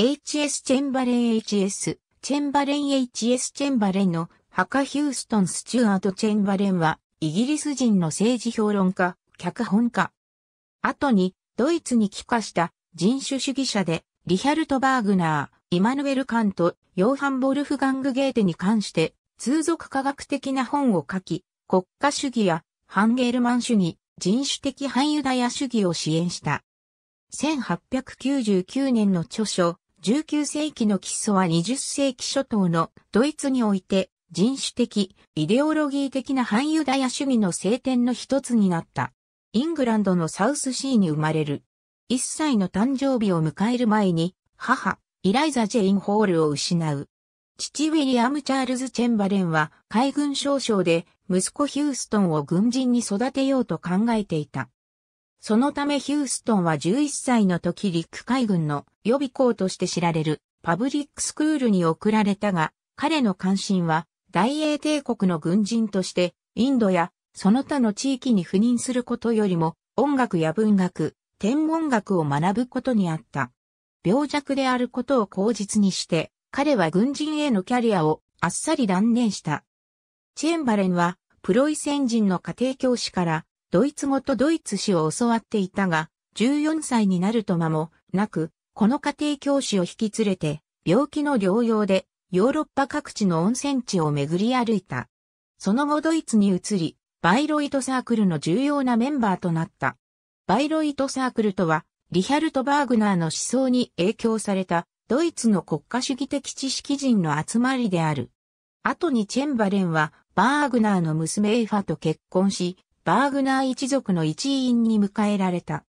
HS チェンバレン HS、チェンバレン HS チェンバレンのカ・ヒューストン・スチュアート・チェンバレンは、イギリス人の政治評論家、脚本家。後に、ドイツに帰化した人種主義者で、リヒャルト・バーグナー、イマヌエル・カント、ヨーハン・ボルフガング・ゲーテに関して、通俗科学的な本を書き、国家主義やハンゲルマン主義、人種的反ユダヤ主義を支援した。1899年の著書、19世紀の基礎は20世紀初頭のドイツにおいて人種的、イデオロギー的な反ユダヤ主義の聖典の一つになった。イングランドのサウスシーに生まれる。1歳の誕生日を迎える前に、母、イライザ・ジェイン・ホールを失う。父ウィリアム・チャールズ・チェンバレンは海軍少将で息子ヒューストンを軍人に育てようと考えていた。そのためヒューストンは11歳の時陸海軍の予備校として知られるパブリックスクールに送られたが、彼の関心は大英帝国の軍人としてインドやその他の地域に赴任することよりも音楽や文学、天文学を学ぶことにあった。病弱であることを口実にして、彼は軍人へのキャリアをあっさり断念した。チェンバレンはプロイセン人の家庭教師からドイツ語とドイツ史を教わっていたが、14歳になると間もなく、この家庭教師を引き連れて、病気の療養で、ヨーロッパ各地の温泉地を巡り歩いた。その後ドイツに移り、バイロイトサークルの重要なメンバーとなった。バイロイトサークルとは、リヒャルト・バーグナーの思想に影響された、ドイツの国家主義的知識人の集まりである。後にチェンバレンは、バーグナーの娘エイファと結婚し、バーグナー一族の一員に迎えられた。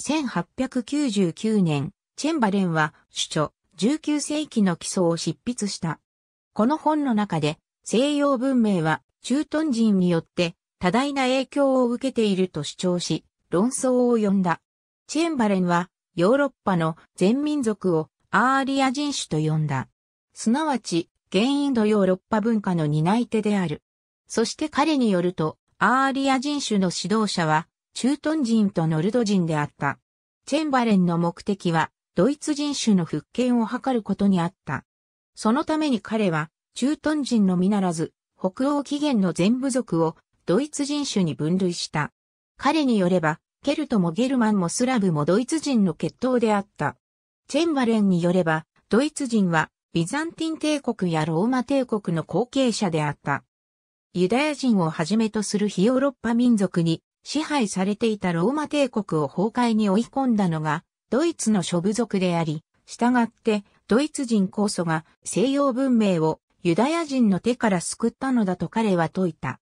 1899年、チェンバレンは、主著、19世紀の基礎を執筆した。この本の中で、西洋文明は、中東人によって、多大な影響を受けていると主張し、論争を呼んだ。チェンバレンは、ヨーロッパの全民族をアーリア人種と呼んだ。すなわち、原インドヨーロッパ文化の担い手である。そして彼によると、アーリア人種の指導者は、中東人とノルド人であった。チェンバレンの目的は、ドイツ人種の復権を図ることにあった。そのために彼は、中東人のみならず、北欧起源の全部族をドイツ人種に分類した。彼によれば、ケルトもゲルマンもスラブもドイツ人の血統であった。チェンバレンによれば、ドイツ人はビザンティン帝国やローマ帝国の後継者であった。ユダヤ人をはじめとする非ヨーロッパ民族に支配されていたローマ帝国を崩壊に追い込んだのがドイツの諸部族であり、従ってドイツ人こそが西洋文明をユダヤ人の手から救ったのだと彼は説いた。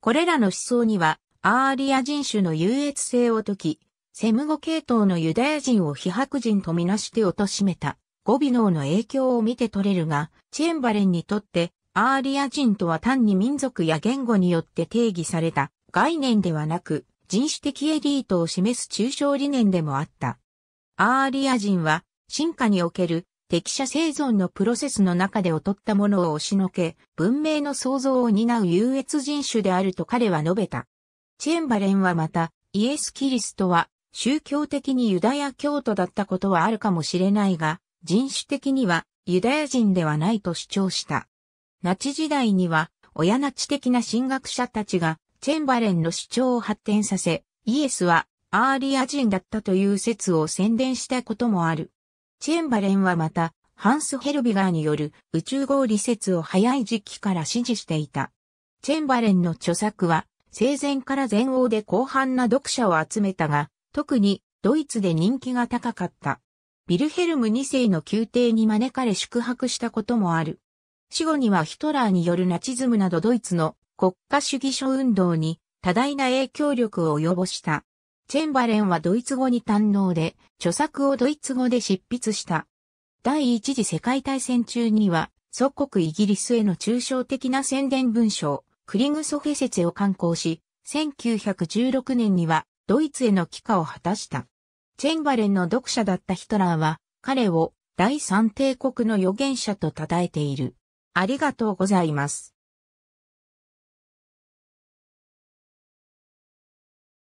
これらの思想にはアーリア人種の優越性を解き、セム語系統のユダヤ人を非白人とみなして貶めた、ゴビノーの影響を見て取れるが、チェンバレンにとってアーリア人とは単に民族や言語によって定義された概念ではなく、人種的エリートを示す抽象理念でもあった。アーリア人は、進化における適者生存のプロセスの中で劣ったものを押しのけ、文明の創造を担う優越人種であると彼は述べた。チェンバレンはまた、イエス・キリストは、宗教的にユダヤ教徒だったことはあるかもしれないが、人種的にはユダヤ人ではないと主張した。ナチ時代には、親ナチ的な神学者たちが、チェンバレンの主張を発展させ、イエスはアーリア人だったという説を宣伝したこともある。チェンバレンはまた、ハンス・ヘルビガーによる宇宙合理説を早い時期から支持していた。チェンバレンの著作は、生前から前王で広範な読者を集めたが、特にドイツで人気が高かった。ビルヘルム2世の宮廷に招かれ宿泊したこともある。死後にはヒトラーによるナチズムなどドイツの国家主義書運動に多大な影響力を及ぼした。チェンバレンはドイツ語に堪能で、著作をドイツ語で執筆した。第一次世界大戦中には、祖国イギリスへの抽象的な宣伝文章、クリグソフェ説を刊行し、1916年にはドイツへの帰化を果たした。チェンバレンの読者だったヒトラーは、彼を第三帝国の預言者と称えている。ありがとうございます。